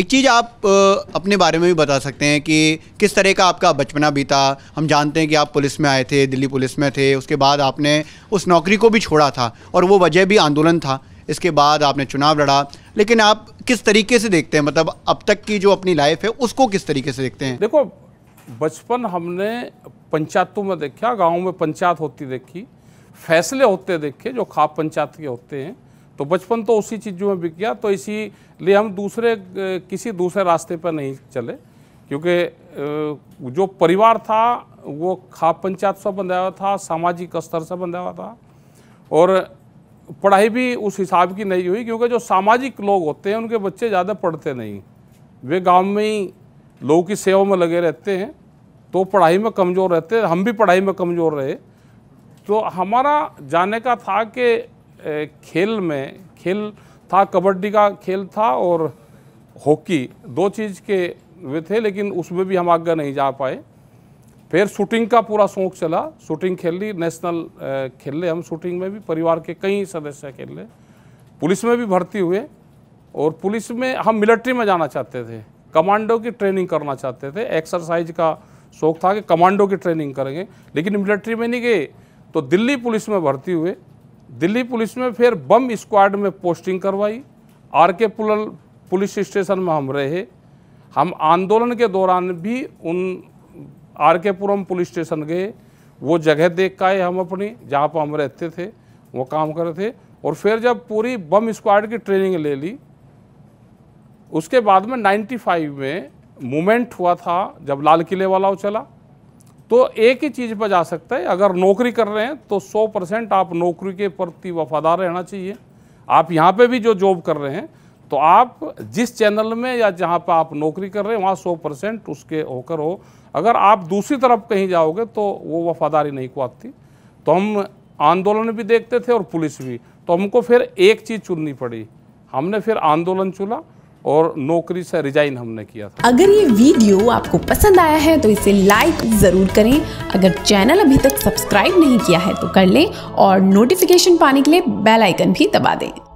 एक चीज़ आप अपने बारे में भी बता सकते हैं कि किस तरह का आपका बचपना बीता हम जानते हैं कि आप पुलिस में आए थे दिल्ली पुलिस में थे उसके बाद आपने उस नौकरी को भी छोड़ा था और वो वजह भी आंदोलन था इसके बाद आपने चुनाव लड़ा लेकिन आप किस तरीके से देखते हैं मतलब अब तक की जो अपनी लाइफ है उसको किस तरीके से देखते हैं देखो बचपन हमने पंचायतों में देखा गाँव में पंचायत होती देखी फैसले होते देखे जो खाप पंचायत के होते हैं तो बचपन तो उसी चीज़ों में बिक गया तो इसी लिए हम दूसरे किसी दूसरे रास्ते पर नहीं चले क्योंकि जो परिवार था वो खाप पंचायत से बंधा हुआ था सामाजिक स्तर से बंधा हुआ था और पढ़ाई भी उस हिसाब की नहीं हुई क्योंकि जो सामाजिक लोग होते हैं उनके बच्चे ज़्यादा पढ़ते नहीं वे गांव में ही लोगों की सेवा में लगे रहते हैं तो पढ़ाई में कमज़ोर रहते हम भी पढ़ाई में कमज़ोर रहे तो हमारा जाने का था कि खेल में खेल था कबड्डी का खेल था और हॉकी दो चीज़ के वे थे लेकिन उसमें भी हम आगे नहीं जा पाए फिर शूटिंग का पूरा शौक चला शूटिंग खेल ली नेशनल खेल ले हम शूटिंग में भी परिवार के कई सदस्य खेल ले पुलिस में भी भर्ती हुए और पुलिस में हम मिलिट्री में जाना चाहते थे कमांडो की ट्रेनिंग करना चाहते थे एक्सरसाइज का शौक था कि कमांडो की ट्रेनिंग करेंगे लेकिन मिलिट्री में नहीं गए तो दिल्ली पुलिस में भर्ती हुए दिल्ली पुलिस में फिर बम स्क्वाड में पोस्टिंग करवाई आर के पुलल पुलिस स्टेशन में हम रहे हम आंदोलन के दौरान भी उन आर के पुरम पुलिस स्टेशन गए वो जगह देख कर आए हम अपनी जहाँ पर हम रहते थे वो काम कर रहे थे और फिर जब पूरी बम स्क्वाड की ट्रेनिंग ले ली उसके बाद में 95 में मूवमेंट हुआ था जब लाल किले वाला चला तो एक ही चीज़ पर जा सकता है अगर नौकरी कर रहे हैं तो 100 परसेंट आप नौकरी के प्रति वफादार रहना चाहिए आप यहाँ पे भी जो जॉब कर रहे हैं तो आप जिस चैनल में या जहाँ पर आप नौकरी कर रहे हैं वहाँ 100 परसेंट उसके होकर हो अगर आप दूसरी तरफ कहीं जाओगे तो वो वफादारी नहीं कुआती तो हम आंदोलन भी देखते थे और पुलिस भी तो हमको फिर एक चीज़ चुननी पड़ी हमने फिर आंदोलन चुना और नौकरी से रिजाइन हमने किया था अगर ये वीडियो आपको पसंद आया है तो इसे लाइक जरूर करें अगर चैनल अभी तक सब्सक्राइब नहीं किया है तो कर लें और नोटिफिकेशन पाने के लिए बेल आइकन भी दबा दें